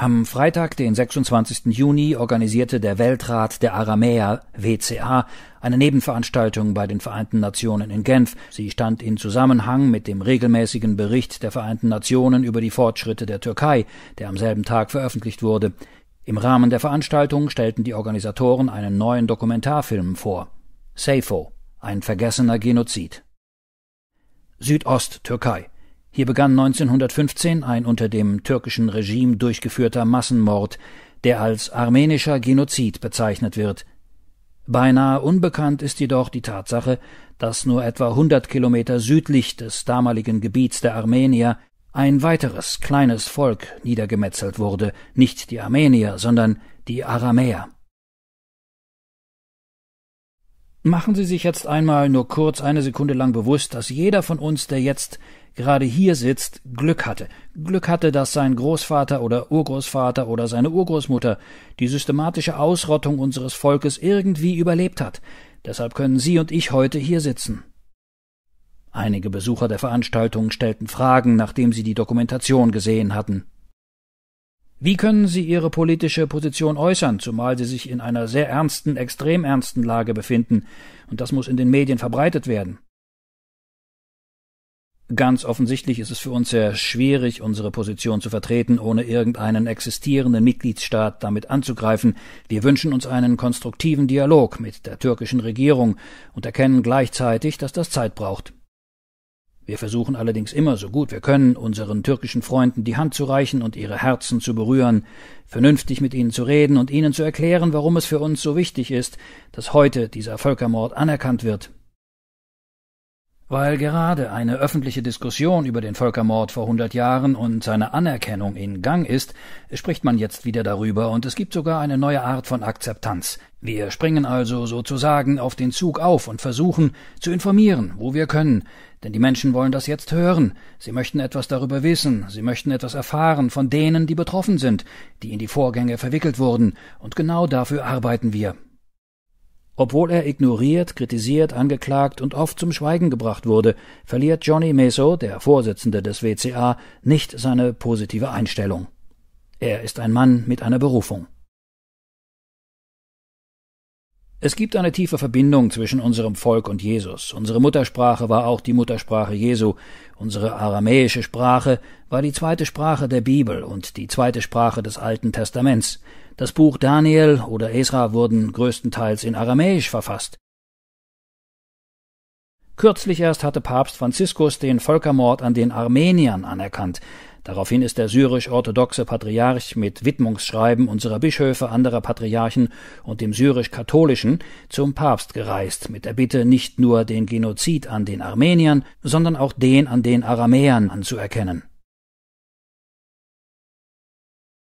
Am Freitag, den 26. Juni, organisierte der Weltrat der Aramäer, WCA, eine Nebenveranstaltung bei den Vereinten Nationen in Genf. Sie stand in Zusammenhang mit dem regelmäßigen Bericht der Vereinten Nationen über die Fortschritte der Türkei, der am selben Tag veröffentlicht wurde. Im Rahmen der Veranstaltung stellten die Organisatoren einen neuen Dokumentarfilm vor. Seifo, ein vergessener Genozid. Südost-Türkei. Hier begann 1915 ein unter dem türkischen Regime durchgeführter Massenmord, der als armenischer Genozid bezeichnet wird. Beinahe unbekannt ist jedoch die Tatsache, dass nur etwa 100 Kilometer südlich des damaligen Gebiets der Armenier ein weiteres kleines Volk niedergemetzelt wurde, nicht die Armenier, sondern die Aramäer. Machen Sie sich jetzt einmal nur kurz eine Sekunde lang bewusst, dass jeder von uns, der jetzt gerade hier sitzt, Glück hatte. Glück hatte, dass sein Großvater oder Urgroßvater oder seine Urgroßmutter die systematische Ausrottung unseres Volkes irgendwie überlebt hat. Deshalb können Sie und ich heute hier sitzen. Einige Besucher der Veranstaltung stellten Fragen, nachdem sie die Dokumentation gesehen hatten. Wie können Sie Ihre politische Position äußern, zumal Sie sich in einer sehr ernsten, extrem ernsten Lage befinden, und das muss in den Medien verbreitet werden? Ganz offensichtlich ist es für uns sehr schwierig, unsere Position zu vertreten, ohne irgendeinen existierenden Mitgliedsstaat damit anzugreifen. Wir wünschen uns einen konstruktiven Dialog mit der türkischen Regierung und erkennen gleichzeitig, dass das Zeit braucht. Wir versuchen allerdings immer, so gut wir können, unseren türkischen Freunden die Hand zu reichen und ihre Herzen zu berühren, vernünftig mit ihnen zu reden und ihnen zu erklären, warum es für uns so wichtig ist, dass heute dieser Völkermord anerkannt wird. Weil gerade eine öffentliche Diskussion über den Völkermord vor 100 Jahren und seine Anerkennung in Gang ist, spricht man jetzt wieder darüber und es gibt sogar eine neue Art von Akzeptanz. Wir springen also sozusagen auf den Zug auf und versuchen zu informieren, wo wir können, denn die Menschen wollen das jetzt hören, sie möchten etwas darüber wissen, sie möchten etwas erfahren von denen, die betroffen sind, die in die Vorgänge verwickelt wurden, und genau dafür arbeiten wir. Obwohl er ignoriert, kritisiert, angeklagt und oft zum Schweigen gebracht wurde, verliert Johnny Meso, der Vorsitzende des WCA, nicht seine positive Einstellung. Er ist ein Mann mit einer Berufung. Es gibt eine tiefe Verbindung zwischen unserem Volk und Jesus. Unsere Muttersprache war auch die Muttersprache Jesu. Unsere aramäische Sprache war die zweite Sprache der Bibel und die zweite Sprache des Alten Testaments. Das Buch Daniel oder Esra wurden größtenteils in aramäisch verfasst. Kürzlich erst hatte Papst Franziskus den Völkermord an den Armeniern anerkannt, Daraufhin ist der syrisch-orthodoxe Patriarch mit Widmungsschreiben unserer Bischöfe, anderer Patriarchen und dem syrisch-katholischen zum Papst gereist, mit der Bitte, nicht nur den Genozid an den Armeniern, sondern auch den an den Aramäern anzuerkennen.